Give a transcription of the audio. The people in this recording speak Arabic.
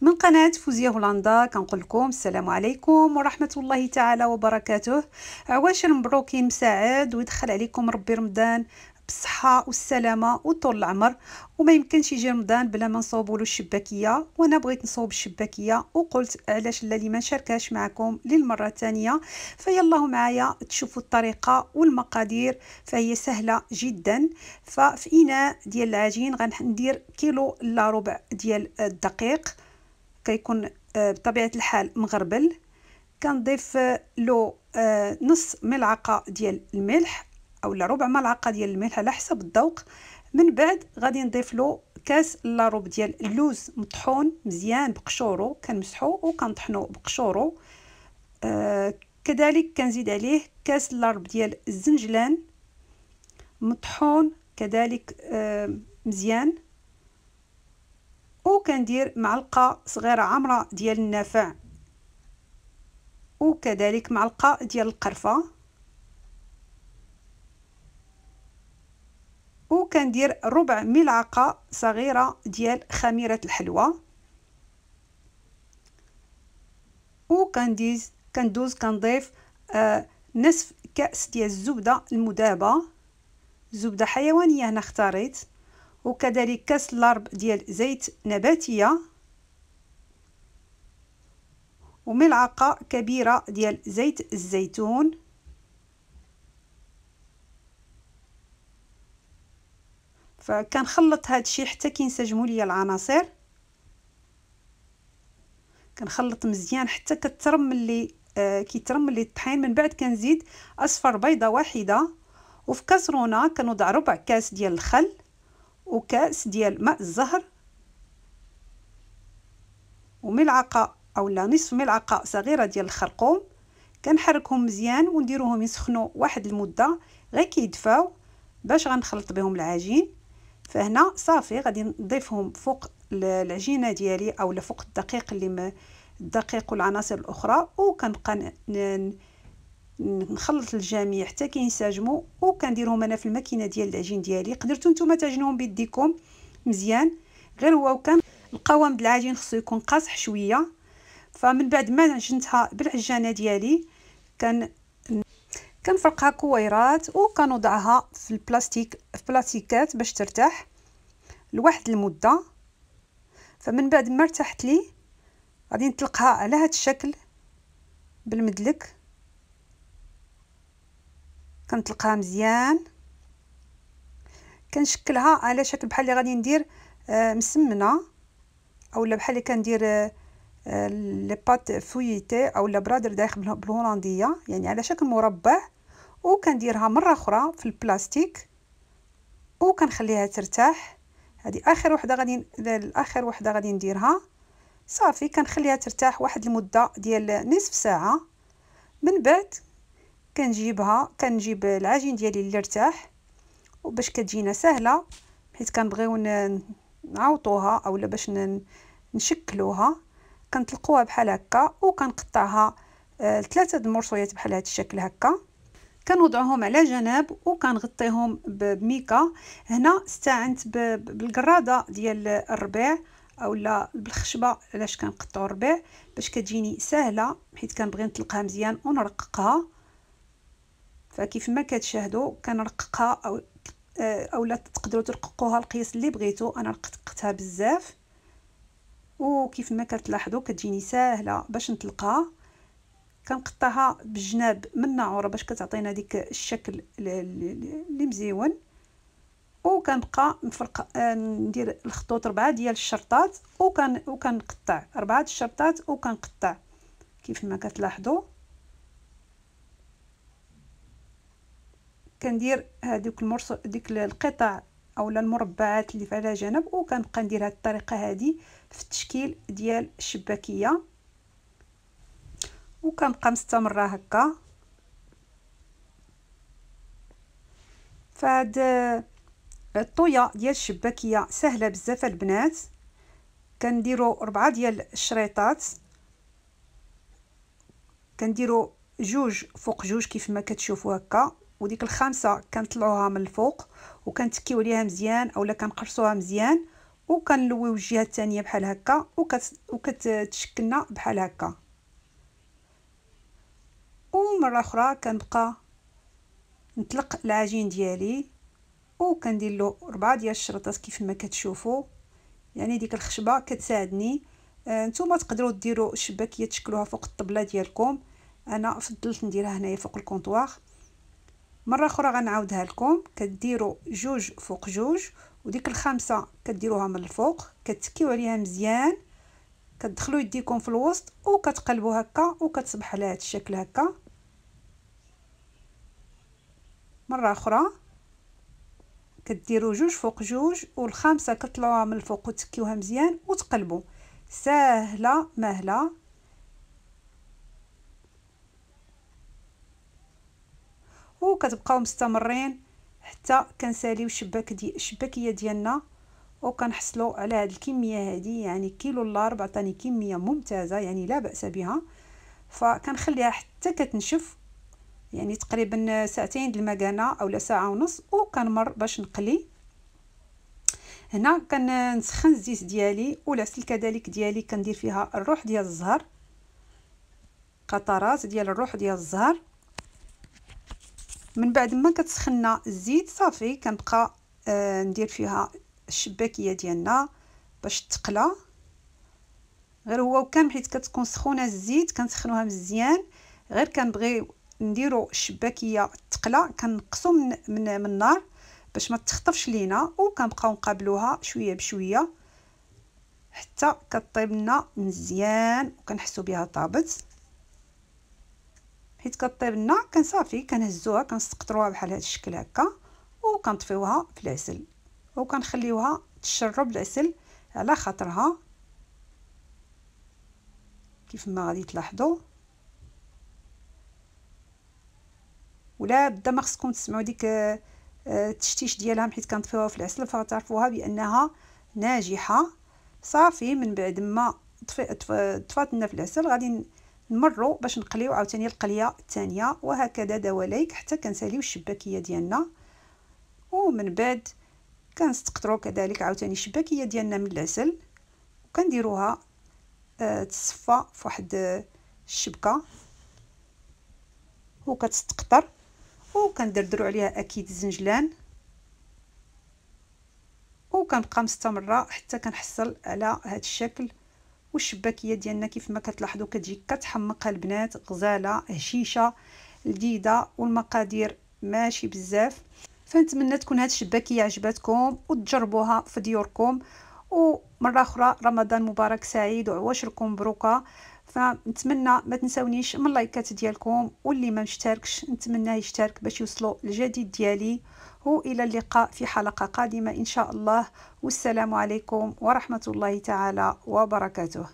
من قناة فوزية هولندا كنقول لكم السلام عليكم ورحمة الله تعالى وبركاته عواش مبروكين مساعد ويدخل عليكم ربي رمضان بالصحة والسلامة وطول العمر وما يمكنش يجي رمضان بلا ما نصوبوا له الشباكية وانا بغيت نصوب الشباكية وقلت علاش لا ما نشاركهاش معكم للمرة الثانية فيلا معايا تشوفوا الطريقة والمقادير فهي سهلة جدا ففي إناء ديال العجين غندير كيلو الا ربع ديال الدقيق كيكون آه، بطبيعه الحال مغربل كنضيف له آه، آه، نص ملعقه ديال الملح اولا ربع ملعقه ديال الملح على حسب الذوق من بعد غادي نضيف له كاس لاروب ديال اللوز مطحون مزيان بقشورو كنمسحو وكنطحنو بقشورو آه كذلك كنزيد عليه كاس لاروب ديال الزنجلان مطحون كذلك آه مزيان وكندير معلقه صغيره عامره ديال النافع وكذلك معلقه ديال القرفه وكندير ربع ملعقه صغيره ديال خميره الحلوى وكنديز كندوز كنضيف آه نصف كاس ديال الزبده المذابه زبده حيوانيه هنا اختاريت وكذلك كاس لارب ديال زيت نباتيه وملعقه كبيره ديال زيت الزيتون فكنخلط هادشي حتى كينسجموا ليا العناصر كنخلط مزيان حتى كترمل لي آه كيترمل لي الطحين من بعد كنزيد اصفر بيضه واحده وفي كاسرونه كنوضع ربع كاس ديال الخل وكاس ديال ماء الزهر وملعقه اولا نصف ملعقه صغيره ديال الخرقوم كنحركهم مزيان ونديروهم يسخنوا واحد المده غير كيدفاو باش غنخلط بهم العجين فهنا صافي غادي نضيفهم فوق العجينه ديالي اولا فوق الدقيق اللي الدقيق والعناصر الاخرى وكنبقى نخلط الجميع حتى كينسجموا وكنديرهم انا في الماكينه ديال العجين ديالي قدرتو نتوما تعجنوهم بيديكم مزيان غير هو وكان القوام ديال العجين خصو يكون قاصح شويه فمن بعد ما عجنتها بالعجانه ديالي كان كنفرقها كويرات وكنوضعها في البلاستيك في بلاستيكات باش ترتاح لواحد المده فمن بعد ما ارتاحت لي غادي نطلقها على هذا الشكل بالمدلك كنطلقها مزيان كنشكلها على شكل بحال اللي غادي ندير آه مسمنه اولا بحال اللي كندير آه، آه، لي بات فويتي اولا برادر داخل بالهولنديه يعني على شكل مربع وكنديرها مره اخرى في البلاستيك وكنخليها ترتاح هذه اخر وحده غادي اخر وحده غادي نديرها صافي كنخليها ترتاح واحد المده ديال نصف ساعه من بعد كنجيبها كنجيب العجين ديالي اللي ارتاح وباش كتجينا سهله حيت كنبغيو نعوطوها اولا باش نشكلوها كنطلقوها بحال هكا وكنقطعها آه، ثلاثه المرصويات بحال هذا الشكل هكا كنوضعهم على جناب وكنغطيهم بميكا هنا استعنت بالقراده ديال الربيع اولا بالخشبه علاش كنقطعوا الربيع باش كتجيني سهله حيت كنبغي نطلقها مزيان ونرققها فكيف ما كتشاهدوا كنرققها او آه، اولا تقدروا ترققوها القياس اللي بغيتو انا رققتها بزاف وكيف ما كتلاحظوا كتجيني ساهله باش نطلقها كنقطعها بالجناب من الناعوره باش كتعطينا ديك الشكل اللي مزيون وكنبقى نفرق آه، ندير الخطوط ربعه ديال الشرطات وكن وكنقطع ربعه الشرطات وكنقطع كيف ما كتلاحظوا كندير هذوك المرص ديك القطع اولا المربعات اللي على جنب وكنبقى ندير هذه الطريقه هذه في التشكيل ديال الشباكيه وكنبقى مستمره هكا فهاد الطويه ديال الشباكيه سهله بزاف البنات كنديروا ربعه ديال الشريطات كنديروا جوج فوق جوج كيف ما كتشوفوا هكا وديك الخامسه كنطلعوها من الفوق وكنتكيو عليها مزيان اولا كنقرصوها مزيان وكنلويو الجهه الثانيه بحال هكا وكتشكلنا بحال هكا ومره اخرى كنبقى نطلق العجين ديالي وكندير له ربعه ديال الشرطات كيف ما كتشوفوا يعني ديك الخشبه كتساعدني آه، نتوما تقدروا ديروا شباكيه تشكلوها فوق الطبله ديالكم انا فضلت نديرها هنايا فوق الكونطوار مره اخرى غنعاودها لكم كديروا جوج فوق جوج وديك الخامسه كديروها من الفوق كتكيو عليها مزيان كتدخلوا يديكم في الوسط وكتقلبوا هكا وكتصبح على هذا الشكل هكا مره اخرى كديروا جوج فوق جوج والخامسه كطلعوها من الفوق وتكيوها مزيان وتقلبوا ساهله مهله وكتبقاو مستمرين حتى كنساليو الشباك دي الشباكيه ديالنا وكنحصلوا على هاد الكميه هادي يعني كيلو الا ربع عطاني كميه ممتازه يعني لا باس بها فكنخليها حتى كتنشف يعني تقريبا ساعتين المكانه اولا ساعه ونص وكنمر باش نقلي هنا كنسخن الزيت ديالي والعسل كذلك ديالي كندير فيها الروح ديال الزهر قطرات ديال الروح ديال الزهر من بعد ما كتسخنا الزيت صافي كنبقى آه ندير فيها الشباكيه ديالنا باش تقلى غير هو وكان حيت كتكون سخونه الزيت كنسخنوها مزيان غير كنبغيو نديرو الشباكيه تقلى كنقصو من من, من النار باش ما تخطفش لينا وكنبقاو نقابلوها شويه بشويه حتى كطيب لنا مزيان وكنحسو بها طابت حيت كطيب لنا كان صافي كنهزوها كنسقطروها بحال هذا الشكل هكا وكنطفيوها في العسل وكنخليوها تشرب العسل على خاطرها كيف ما غادي تلاحظوا ولا بدا ما خصكم تسمعوا ديك آه، التشتيش ديالها حيت كنطفيوها في العسل فغتعرفوها بانها ناجحه صافي من بعد ما طفات لنا في العسل غادي نمروا باش نقليو عاوتاني القليه الثانيه وهكذا دواليك حتى كنساليو الشباكيه ديالنا ومن بعد كنستقطرو كذلك عاوتاني الشباكيه ديالنا من العسل وكنديروها آه، تصفى فواحد آه، الشبكه وكتستقطر وكندردرو عليها اكيد الزنجلان وكنبقى مستمره حتى كنحصل على هذا الشكل والشباكيه ديالنا كيف ما كتلاحظوا كتجي كتحمق البنات غزاله هشيشه لذيذه والمقادير ماشي بزاف فنتمنى تكون هاد الشباكيه عجبتكم وتجربوها في ديوركم ومره اخرى رمضان مبارك سعيد وعواشركم مبروكه فنتمنى ما تنسونيش من اللايكات ديالكم واللي ما مشتركش نتمنى يشترك باش يوصلوا الجديد ديالي والى اللقاء في حلقه قادمه ان شاء الله والسلام عليكم ورحمه الله تعالى وبركاته